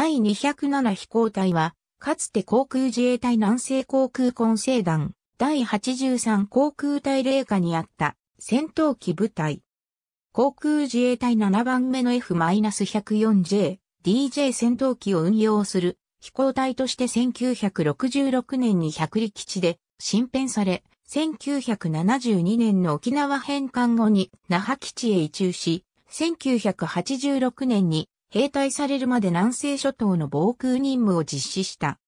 第207飛行隊は、かつて航空自衛隊南西航空混成団、第83航空隊霊下にあった戦闘機部隊。航空自衛隊7番目の F-104J、DJ 戦闘機を運用する飛行隊として1966年に百里基地で新編され、1972年の沖縄返還後に那覇基地へ移住し、1986年に兵隊されるまで南西諸島の防空任務を実施した。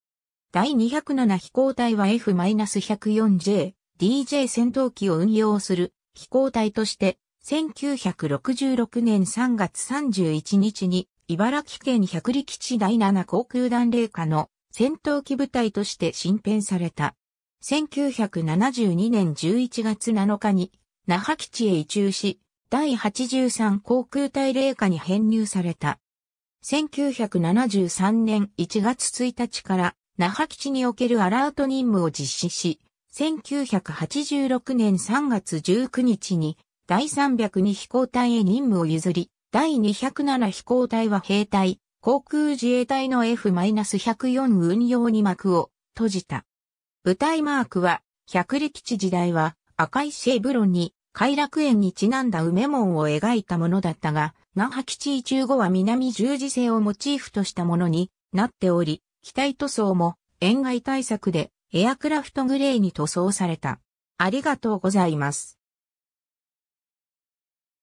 第207飛行隊は F-104J、DJ 戦闘機を運用する飛行隊として、1966年3月31日に、茨城県百里基地第7航空団霊下の戦闘機部隊として新編された。1972年11月7日に、那覇基地へ移駐し、第83航空隊霊下に編入された。1973年1月1日から那覇基地におけるアラート任務を実施し、1986年3月19日に第302飛行隊へ任務を譲り、第207飛行隊は兵隊、航空自衛隊の F-104 運用に幕を閉じた。部隊マークは、百里基地時代は赤いシェブロンに、快楽園にちなんだ梅門を描いたものだったが、那覇基地中後は南十字星をモチーフとしたものになっており、機体塗装も塩害対策でエアクラフトグレーに塗装された。ありがとうございます。